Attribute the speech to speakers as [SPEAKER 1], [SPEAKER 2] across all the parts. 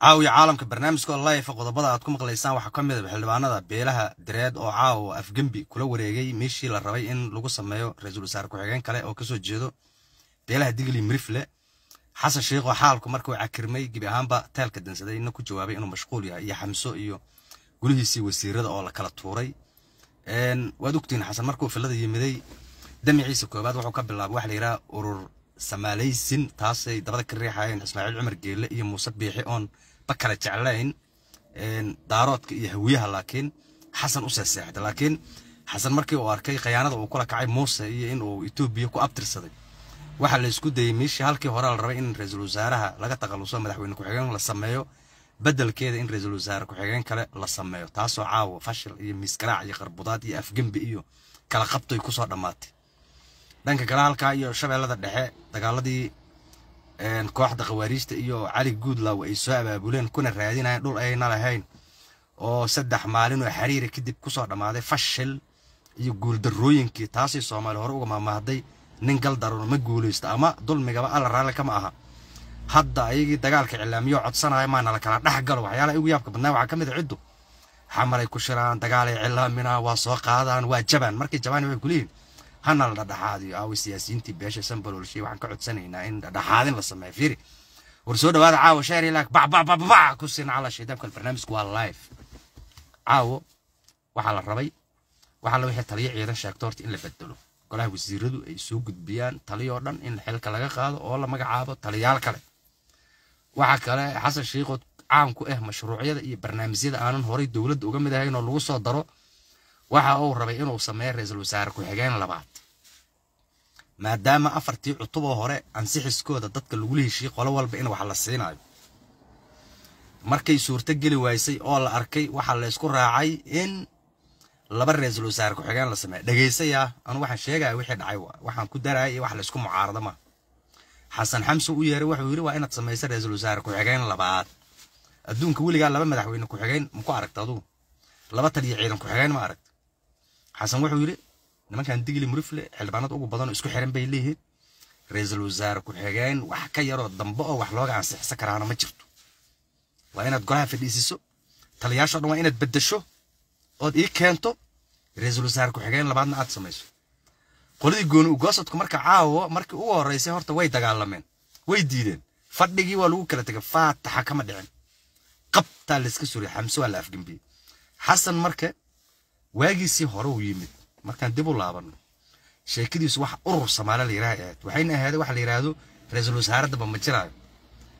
[SPEAKER 1] caawiya caalamka barnaamijka layfa qodobada aad ku maqlaysaan waxaa ka mid a ah xildhibaanada beelaha dareed oo caawa afgembi kula wareegay meeshii la rabay in lagu sameeyo ra-iisul wasaare ku-xigeen kale oo kasoo jeedo beelaha digli mrifle xasan sheikh oo xaalku markuu cakirmay gebi ahaanba teelka dansaday ina ku jawaabay inuu mashquul yahay iyo xamso iyo gulihiisii wasiirada oo lakala tuuray waad ogtihiin xasan markuu filada yimiday damiciisa koobaad wuxuu ka bilaabay waxa la yidhaha urur samaalaysin taasay dabada ka riixayeen ismaaciil cumar geelle iyo muuse biixi oon ba kala jeclayn daaroodka iyo hawiyaha laakiin xasan u seeseexda laakiin xasan markii uu arkay khayaanada uu kula kacay muuse iyo inuu etoobiya ku abtirsaday waxaa la isku dayey meeshii halkii hore la rabay in ra-iisul wasaaraha laga taqaluso madaxweyne ku-xigeen la sameeyo beddelkeeda in ra-iisul wasaare ku-xigeen kale la sameeyo taasoo caawa fashil iyo miisgaraac iyo qarbudaad iyo afgembi iyo kala qabtoy kusoo dhammaatay dhanka galaalka iyo shabeellada dhexe dagaaladii kooxda khawaariijta iyo cali guudlaw ay soo abaabuleen kuna raadinayeen dhul ayna lahayn oo saddex maalinoo xiriira kadib kusoo dhammaaday fashil iyo guuldarooyinkii taasii soomaaliya hore uga maamaahday nin galdaruna ma guulaysto ama dulmigaba alla raalli kama aha hadda ayagii dagaalka cilaamiyo codsanaya maa nala kala dhex waxyaalaha igu yaabka badnaa waxaa ka mid a ciddu xamaray ku shiraan dagaalay cilaamina waa soo qaadaan waa jabaan markii jabaan waxay kuleeyihin hana la dhadhaxaadiyo aawa siyaasiyiintii beesha sanbalolshay waxaan ka codsanaynaa in dhadhaxaadin la sameeyo fiiri war soo dhawaada caawa shaari laak ku siin cala shaydaabkan barnaamijku waa live caawo waxaa la rabay waxaa la wixii taliyo ciidan sheegto horta in la bedelo golaha wasiiradu ay soo gudbiyaan taliyo dhan in xilka laga qaado oo la magacaabo taliyaal kale waxaa kale xasan shiikhood caan ku ah mashruucyada iyo barnaamijyada aanan horay dowladda uga mid ahayn oo lagu soo daro waxa uu rabay inuu sameeyo ra-iisul wasaare ku-xigeen labaad maadaama afartii cutub oo hore ansixiskooda dadka lagula heshiyey qolo walba in wax la siinayo markay suurto geli waysay oo la arkay waxaa laysku raacay in laba ra-iisul wasaare ku-xigeen la sameeyo dhegaysayaa ah, anu waxaan sheegaya wixii dhacay waxaan ku daraya iyo wax laysku mucaarada ma xasan xamsi u yeeray wuxuu yidhi waa inaad samayso ra-iisul wasaare ku-xigeen labaad adduunka weligaa laba madaxweyne ku-xigeen maku aragta adugu laba taliyo ciidan ku-xigeen ma aragt xasan wuxuu yidhi nimankan digli murifle xildhibaanada ugu badanoo isku xiran bay leeyihiin ra-iisul wasaare ku-xigeen wax ka yaroo dambe oo wax looga ansixisa karaana ma jirto waa inaad golaha fadhiisiso taliyaasho dhan waa inaad beddesho ood ii keento ra-iisul wasaare ku-xigeen labaadna aad samayso qoladii gooni ugoosodku marka caawo markii ugu horraysay horta way dagaalameen way diideen fadhigii waa lagu kala tegay faataxa kama dhicin qabtaa layska suriya xamse waa la afgembiyey xasan marka waagiisii hore uu yimid markaan dib u laabano sheekadiisu wax urur soomaali la yiraahdo ahayd waxayna ahayd waxa la yiraahdo raiisul wasaaradda bama jiraayo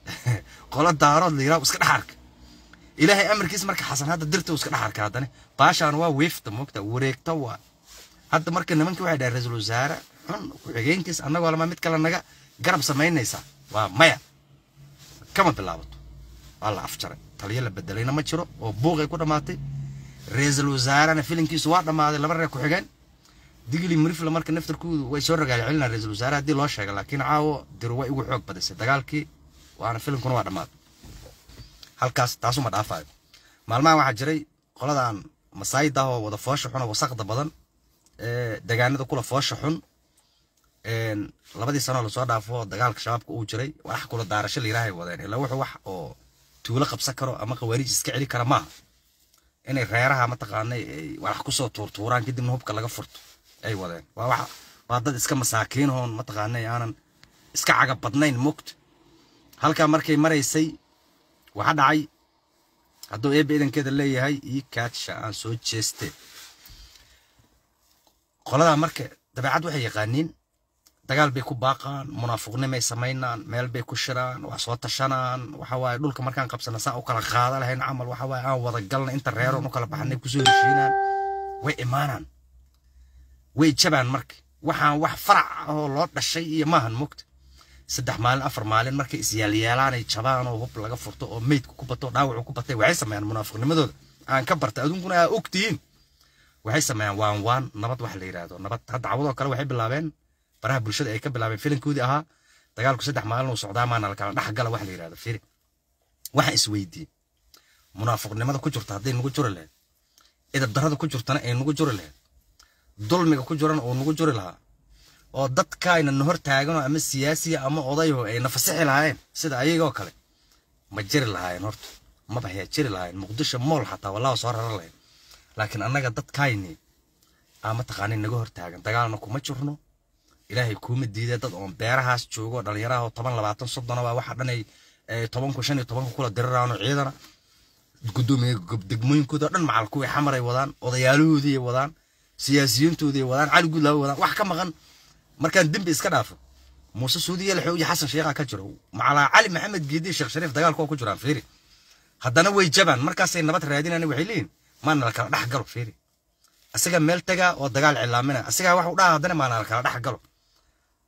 [SPEAKER 1] qolo daarood la yiraahdo iska dhaxarka ilaahay amarkiis marka xasan hadda dirta iska dhaxarka haddana baashaan waa weefta moogta wareegta waa hadda marka nimanka waxay dhahay raiisul wasaare xun ku-xigeenkiis annagoo lama mid kale naga garab samaynaysaa waa maya kama bilaabato waa la afjaray taliyo la bedelayna ma jiro oo buuqay ku dhammaatay ra-iisul wasaarena filinkiisu waa dhammaaday laba reer ku-xigeen digli murifla marka naftarkoodu way soo ragaali celinaa ra-isul wasaare haddii loo sheega laakiin caawo diru way ugu xoog badisay dagaalkii waana filinkuna waa dhammaaday halkaas taasuma dhaafayo maalmaha waxaa jiray qoladan masaayida wada foosha xun oo wasaqda badan degaanada kula foosha xun labadii sanoo lasoo dhaafo dagaalka shabaabka uu jiray walax kula daarasho la yiraahay wadeen ilaa wuxuu wax oo tuulo qabsan karo ama khawaarij iska celi kara maaha inay reeraha mataqaanay wax kusoo tuurtuuraan kadibna hubka laga furto ay wadeen waa dad iska masaakiinhoon mataqaanay aanan iska cagab badnayn mogta halkaa markay maraysay waxa dhacay hadduu eebbe idankeeda leeyahay ii kaadsha aan soo jeeste qoladaa marka dabeecad waxay yaqaaniin dagaal bay ku baaqaan munaafuqnimay samaynaan meel bay ku shiraan waa soo tashanaan waxawaaye dhulka markaan qabsana saan u kala qaada lahayn camal waxawaaye aan wada galna inta reeroon u kala baxnay kusoo heshiinaan way imaanaan way jabaan marka waxaan wax farac ahoo loo dhashay iyo maahan mugta saddex maalin afar maalin markay isyaalyeelaanay jabaan oo hub laga furto oo meydku ku bato dhaawacu ku batay waxay sameeyaan munaafiqnimadooda aan ka bartay aduunkuna aa ogtihiin waxay sameeyaan waan nabad waxa la yidhaahdo nabad hadda cawadoo kale waxay bilaabeen baraha bulshada ay ka bilaabeen filankoodii ahaa dagaalku saddex maalin uu socdaa maana lakala dhex gala wax la yirahda firi waxaan isweydiin munaafiqnimada ku jirta hadday nagu juri lahayd idab darada ku jirtana ay nagu juri lahayd dulmiga ku jirana uu nagu juri lahaa oo dadkaayna na hor ama siyaasiya ama odayaho ayna fasixi lahaayeen sida ayagoo kale ma jiri lahaayeen horta mabaxyaa jiri lahaayeen muqdisho mool xataa wallaaha soo raran lahayd laakiin annaga dadkaynii aa mataqaani naga hor taagan dagaalna kuma jirno ilaahay kuuma diida dad oon beerahaas joogo dhalinyaraha oo toban labaatan soddona baa waxaa dhan ay tobanku shan iyo tobanku kula diriraan ciidana gudoomiya degmooyinkooda dhan macalku way xamaray wadaan odayaalahoodii ay wadaan siyaasiyiintoodii ay wadaan cali guudlaawa wadaan wax ka maqan markaan dembi iska dhaafo muuse suudiya laxow iyo xasan sheekha ka jiro macalaa cali maxamed geedi sheekh shariif dagaalku ku jiraan fiiri haddana way jabaan markaasay nabad raadinaan waxay leeyihin maana la kala dhex galo fiiri asaga meel tagaa oo dagaal cilaamina asagaa wax u dhaha haddana maana la kala dhex galo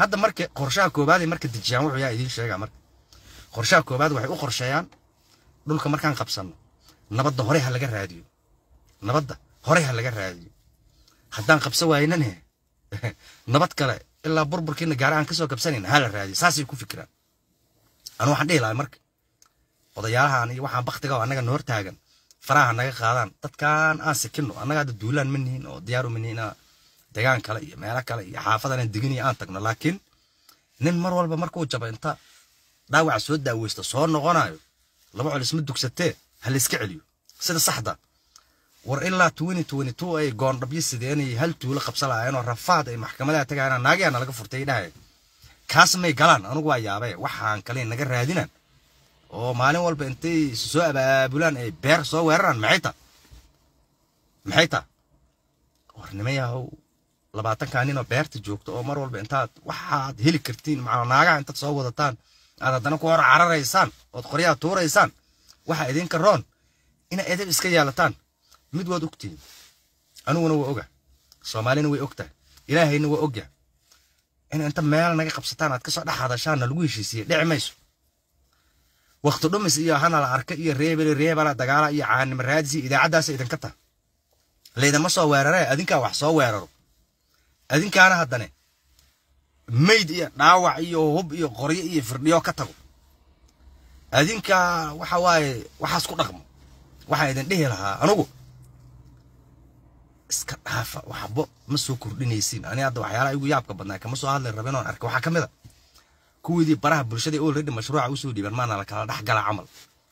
[SPEAKER 1] hadda marka qorshaha koobaad marka dejiyaan wuxuu yaa idiin sheegaa marka qorshaha koobaad waxay u qorsheeyaan dhulka markaan qabsanno nabadda horey ha laga raadiyo nabadda horey ha laga raadiyo haddaan qabsan waaynane eh, nabad kale ilaa burburkiina gaara aan kasoo kabsanayna ha la raadiyo saasay ku fikiraan anu waxaan dhihi lahay marka odayaalahan iyo waxaan baktiga oo annaga noor faraha naga qaadaan dadkaan aan sikino annaga duulaan ma nihin oo diyaaru ma nihin degaan kale iyo meelo kale iyo xaafadanan deganiyo aan tagno laakiin nin mar walba markuu jaba inta dhaawaca soo daaweysta soo noqonaayo laba culis ma dugsatee ha layska celiyo sida saxda war ilaa ay goondhabyo sideenay hal tuulo qabsa lahaayeenoo rafaad ay maxkamadaha tagayana naagayaa nalaga furtay dhahaye kaas may galaan anugu waa yaabee waxaan kale naga raadinaan oo maalin walba intay soo abaabulaan ay beer soo weeraraan maxay ta maxay ta war labaatankaa ninoo beerta joogto oo mar walba intaad waxaad heli kartiin macalanaagaha intaad soo wadataan aad haddana ku hor cararaysaan ood qoryaha tuuraysaan waxaa idinka roon inaa edeb iska yaalataan mid waad ogtihin aniguna waa oga soomaalina way ogtahay ilaahayna waa ogya in inta meel naga qabsataan aad kasoo dhex hadashaan lagu heshiisiye dhici mayso wakti dhumis iyo hana la arka iyo reebel reebala dagaala iyo caanimo idaacaddaasa idinka ta laydama soo weerare adinkaa wax soo weeraro adinkaana haddane mayd iyo dhaawac iyo hub iyo qoryo iyo firdhiyo ka tago adinkaa waxa waaye waxaas ku dhaqmo waxaa idin dhihi lahaa anugu iska dhaafa waxbo ma soo kordhinaysiin ani hadda waxyaalaha igu yaabka badnaa kama soo hadli rabin oon arkay waxaa ka mid a ah, kuwiidii baraha bulshada already mashruuca usoo dhiiban maana lakala dhex galaa camal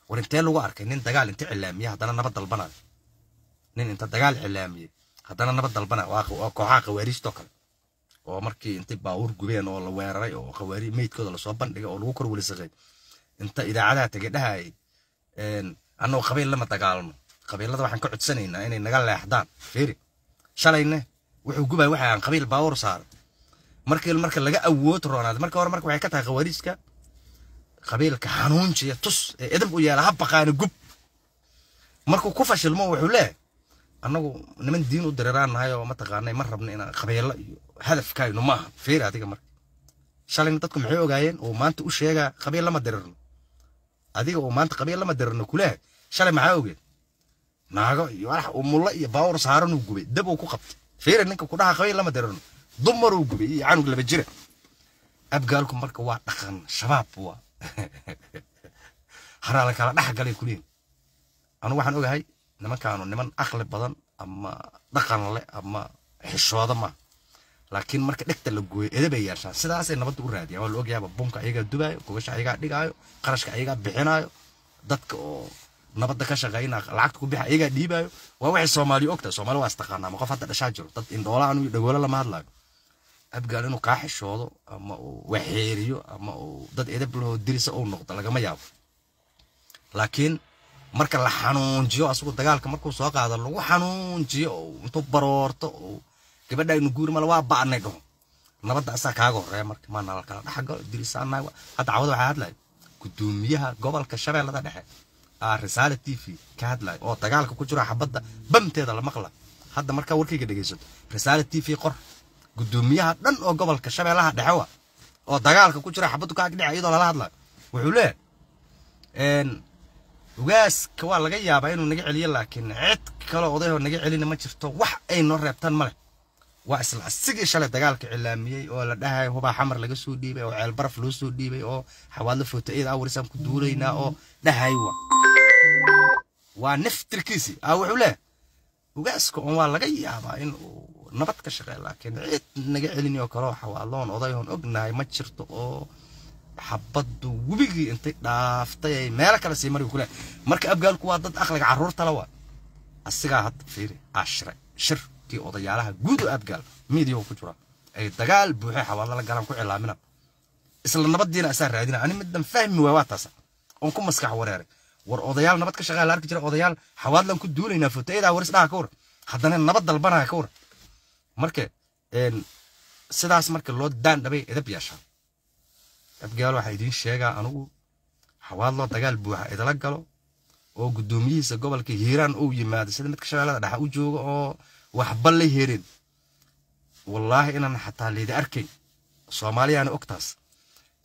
[SPEAKER 1] war intee lagu arkay nin dagaal inta cilaamiye haddana nabad dalbanaya nin inta dagaal cilaamiyey haddana nabad dalbana waa kooxaha khawaariistoo kale oo markii intay baawur gubeen oo la weeraray oo khawaari meydkooda lasoo bandhigay oo lagu korwelisaqay inta idaacadaha tegedhahaay annagoo qabiil lama dagaalno qabiilada waxaan ka codsanaynaa inay naga leexdaan fiiri shalayne wuxuu gubay waxa aan qabiil baawur saaray markii marka laga awood roonaad marka hore marka waxay ka tahay khawaariiska qabiilka xanuunjiya tus ee edab u yeela ha baqaana gub markuu ku fashilmo wuxuu leeyahay anagu niman diin u dareeraanahay oo mataqaanay ma rabna inaan qabeelo iyo hadafkaaynu maaha feeri adiga marka shalayna dadku maxay ogaayeen oo maanta u sheegaa qabeel lama dareerno adiga oo maanta qabeel lama dareerno kuleehay shalay maxaa ogeen naago iyo alax oo mulla iyo baawar saaran uu gubay dab uu ku qabtay feeri ninka ku dhaha qabeel lama dareerno dumar uu gubay iyo canug laba jira abgaalku marka waa dhaqan shabaab waa haraa la kala dhex galay kuliin anu waxaan ogahay nimankaanu niman akli badan ama dhaqanle ama xishooda ma laakiin marka dhegta la gooyo edabay yeeshaan sidaasay nabadda u raadiyan waa la ogyaaba bunka ayagaa dubayo gobasha ayagaa dhigaayo qarashka ayagaa bixinaayo dadka oo nabadda ka shaqeynaa lacagta ku bixa ayagaa dhiibaayo waa waxay soomaaliya ogtahay soomaali waa istaqaanaa ma qof hadda dhashaa jiro dad indhoolaanu iyo dhagoolo lama hadlaayo abgaan inuu kaa xishoodo ama uu waxeeriyo ama uu dad edab lahoo dirisa uu noqdo lagama yaabo laakiin marka la xanuunjiyo asugu dagaalka markuu soo qaado lagu xanuunjiyo oo intuu baroorto oo guuri male waa ba'nay dhaho nabadda asaa kaaga horeeya marka maana la kala dhexgalo dirisaanaag hadda cawada waxaa hadlaya gudoomiyaha gobolka shabeellada dhexe aa ah, risaale t v ka hadlaya oo dagaalka ku jiro xabadda bamteeda la maqla hadda markaa warkayga dhegaysato risaale t v qor gudoomiyaha dhan oo gobolka shabeellaha dhexe wa oo dagaalka ku jira xabaddu ka agdhexe iyadoo lala hadlayo wuxuu leeyahay ugaaska waa laga yaabaa inuu naga celiyo laakiin cid kaloo odayoo naga celina ma jirto wax ay noo reebtaan ma waa isla asigii shalay dagaalka cilaamiyey oo la dhahay hubaa xamar laga soo dhiibay oo ceelbaraf loo soo dhiibay oo xawaadlo foota'ida awarisaan ku duulaynaa oo dhahay wa waa naftirkiisii a wuxuu leh ugaaska oon waa laga yaabaa inuu nabad ka shaqeey laakiin cid naga celin oo kaloo xawaadloon odayoon ognahay ma jirto oo xabadu webigii intay dhaaftay ay meelo kale sii mari kule marka abgaalku waa dad aqliga carruurta waa asigaa hadda fiiri ashre shirkii odayaalaha guud oo abgaal miidiyahu ku jira ay dagaal buuxay xawaadla galaan ku cilaamina isla nabaddiina asaa raadina ani midan fahmi waay waa taasa oon ku maskax wareeray war odayaal nabad ka shaqaa la arki jira odayaal xawaadlan ku duulaynaa fotayadaa waris dhaha ka war haddana nabad dalbanaha ka war marka sidaas marka loo daandhabay edab yeeshaa dadgaal waxaa idiin sheegaa anugu xawaadloo dagaal buuxa idala galo oo gudoomiyihiisa gobolka hiiraan ou yimaado sida midka shabeellada dhexa u jooga oo waxba la herin wallaahi inaan xataa leydi arkayn soomaaliyaana ogtaas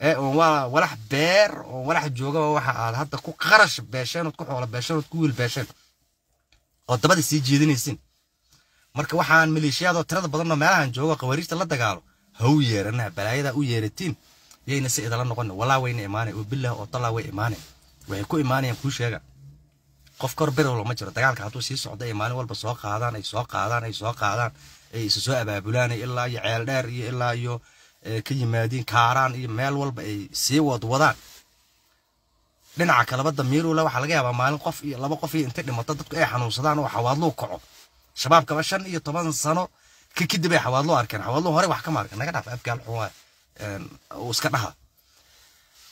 [SPEAKER 1] ee oon waa walax beer oon walax joogaba waxa aad hadda ku qarash beesheenood ku xoola beesheenood ku wiil beesheen oo dabada sii jiidinaysiin marka waxaan maleeshiyaadoo tirada badanoo meelahan joogo khawariijta la dagaalo ha u yeeranaha balaayadaa u yeeratiin yayna si idala noqon walaa wayna imaana oo bilah oo talaa way imaane waxay ku imaanayaan kuu sheega qof kor berow lama jiro dagaalka hadduu sii socda ay maalin walba soo qaadaan ay soo qaadaan ay soo qaadaan ay isu soo abaabulaan ilaa iyo ceeldheer iyo ilaa iyo eh, ka yimaadiin kaaraan iyo meel walba ay sii wadwadaan dhinaca kaleba damiirula waxaa laga yaabaa maalin qof iyo laba qof iyo intay dhimato dadku ay xanuunsadaan oo xawaadluu kaco shabaabkaba shan iyo toban sano ka kadib ay xawaadluu arkeen xawaadluu hore wax kama arkan naga dhaaf afgaal xun waaya Ehm, iska dhaha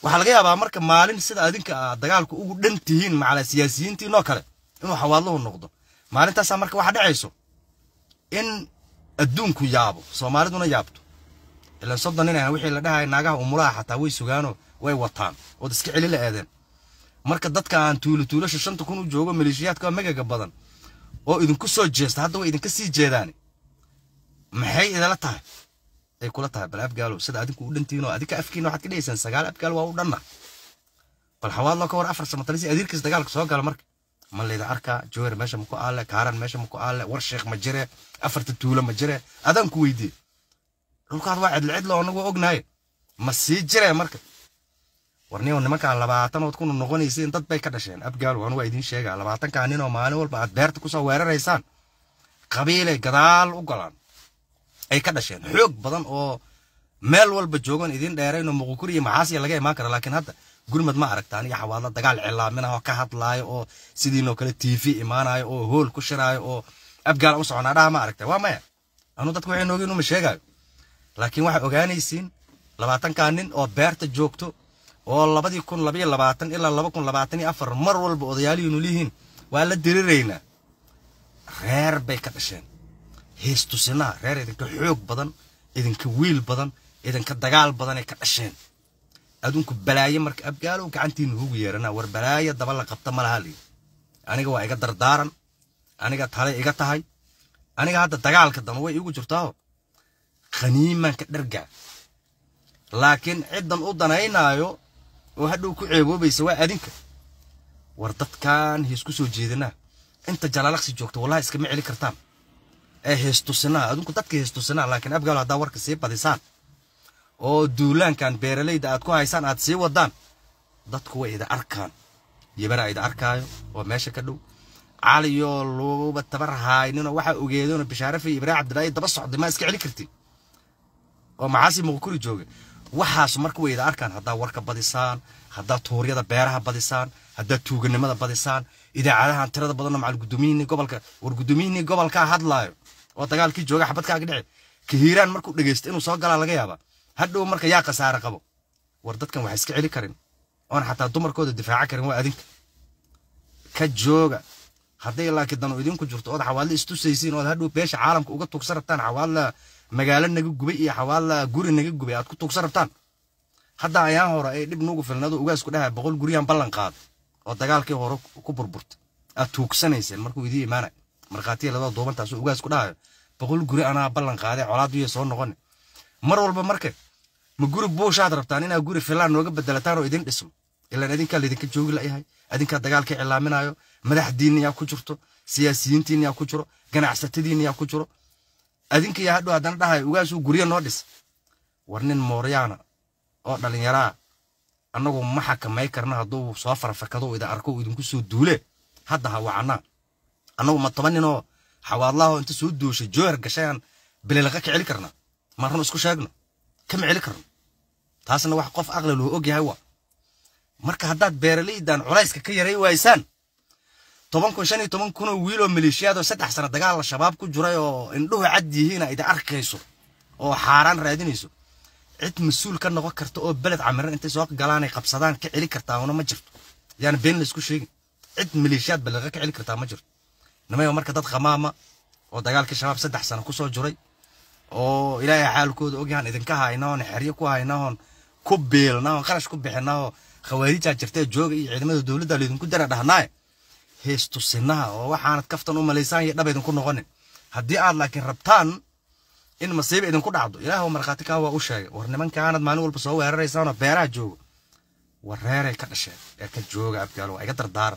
[SPEAKER 1] waxaa laga yaabaa marka maalin sida adinka dagaalka ugu dhan tihiin macala siyaasiyiintiinoo kale inuu xawaadluhu noqdo maalintaasaa marka waxa dhacayso in adduunku yaabo soomaaliduna yaabto ilan soddon ninayna wixii la dhahay naagaha umuraha xataa way sugaanoo way wataan ood iska celi la eedeen marka dadka aan tuulotuulasha shanta kun u joogo maleeshiyaadka magaga badan oo idinku soo jeesta hadda way idinka sii jeedaan maxay idala tahay ay kula tahay bal abgaalo sida adigu u dhantihiin oo adika afkiin waxaad ka dhigaysaan sagaal abgaal waa u dhanna bal xawaad ka war afar samatalisi adiirkiis dagaalka soo gala marka ma layda arkaa jower meesha maku aale kaaran meesha maku aale war sheekh ma jire afarta tuulo ma jire adaan ku weydiiye dhulkaad waa cidlcidlo anagu waa ognahay ma sii jire marka warniyow nimankaa labaatanood kuna noqonaysiin dad bay ka dhasheen abgaalo anu waa idiin sheegaa labaatankaa ninoo maalin walba aad beerta kusoo weeraraysaan qabiilay gadaal u golaan ay ka dhasheen xoog badan oo meel walba joogan idin dheerayno muqukuri iyo macaasiya laga imaan karo laakiin hadda gurmad ma aragtaan iyo xawaadla dagaal cilaaminaha oo ka hadlaayo oo sidiinoo kale tv imaanayo oo hool ku shiraayo oo abgaala u soconaa dhaha ma aragta waa maya anuu dadka waxay noogiin uma sheegaayo laakiin waxaa ogaanaysiin labaatankaa nin oo beerta joogto oo labadii kun labaiyo labaatan ilaa laba kun labaatan iyo afar mar walba odayaalihiinu liyihiin waa la diriraynaa reer bay ka dhasheen heestusinaha reer idinka xoog badan idinka wiil badan idinka dagaal badan ee ka dhasheen adduunku balaayo marka abgaalow gacantiinu hugu yeeranaa war balaayo daba la qabta ma laha liidi aniga waa iga dardaaran aniga tale iga tahay aniga hadda dagaalka dambe way iigu jirtaaho khaniimaanka dhargaa laakiin ciddan u danaynaayo oo hadhow ku ceeboobaysa waa adinka war dadkan hiisku soo jeedanaa inta jalaalaqsi joogta wallahi iskama celi kartaan ee eh, heestusinaa adinku dadkii heestusinaa laakiin abgaal haddaa warka sii badisaan oo duulaankan beeralayda aad ku haysaan aad sii wadaan dadku way ida arkaan yibara ida arkaayo oo meesha ka dhow caliyoo luuba tabar haynino waxaa ogeedona bishaarafi ibraahim cabdilaahi daba socday maa iska celi kartid oo maxaasi muqukuri jooga waxaas marka way ida arkaan haddaa warka badisaan haddaa tuuryada beeraha badisaan haddaa tuuganimada badisaan idaacadahan tirada badanoo macal gobolka war gobolkaa hadlaayo oo dagaalkii jooga xabadkaaga dhici ka hiiraan markuu dhegeysta inuu soo galaa laga yaaba hadhow marka yaa khasaare qabo war dadkan wax iska celi karin oon xataa dumarkooda difaaca karin waa adinka ka jooga hadday laakiin danu idinku jirto ood xawaadle istusaysiin ood hadhow beesha caalamka uga tuugsan rabtaan xawaadla magaalo naga gubay iyo xawaadla guri naga gubay aad ku tuugsan rabtaan hadda ayaan hore ay dhib nuugu filnado ugaasku dhaha boqol guriyaan ballan qaado oo dagaalkii hore ku burburta aad tuugsanayseen markuu idii imaanayo markhaatiya labada duubantaasu ugaas ku dhahayo boqol guri anaa ballan qaaday colaadiyo soo noqone mar walba marka ma guri buushaad rabtaan inaa guri filaan nooga bedelataan oo idin dhismo ilaan idinkaa laydinka joogi layahay idinkaa dagaalka cilaaminayo madaxdiinna yaa ku jirto siyaasiyiintiinna yaa ku jiro ganacsatadiinna ku jiro adinka hadhow haddana dhahayo ugaasuu guryo noo dhis war nin mooryaana oo dhalinyaraa annagu ma xakamay karna hadduu soo farfakado idin arko idinku soo duule hadda ha wacanaa annagu ma toban ninoo xawaadlaho inta soo dooshay joohar gashayaan bilelaqa ka celi karna ma isku sheegno kama celi karno taasna wax qof aqli loo ogyahay waa marka haddaad beeraleydan culayska ka yaray waysaan toban kun shan iyo toban kunoo wiiloo maleeshiyaadoo saddex sano dagaal shabaab ku jiray oo indhuhu cad yihiina idin arkayso oo xaaraan raadinayso cid mas-uul ka noqon karta oo beled camiran intay soo galaanay qabsadaan ka celi kartaa una ma jirto yaana been la isku sheegin cid maleeshiyaad balaqa ka celi kartaa ma jirto nimayba marka dad khamaama oo dagaalkii shabaab saddex sano kusoo jiray oo ilaahay xaalkooda ogyahan idinka hayna oon xeryo ku hayna oon ku biilna oon qarash ku bixina oo khawaarijaa jirtee jooga iyo ciidamada dowladda laydinku dara dhahnaaye hees tusinaha oo waxaanad kaftan u malaysaan iyo dhab idinku noqonin haddii aad laakiin rabtaan in masiiba idinku dhacdo ilaahw markhaati kaa waa u sheegay war nimankaanad maalin walba soo weeraraysaanoo beeraha joogo war reeray ka dhasheen ee ka jooga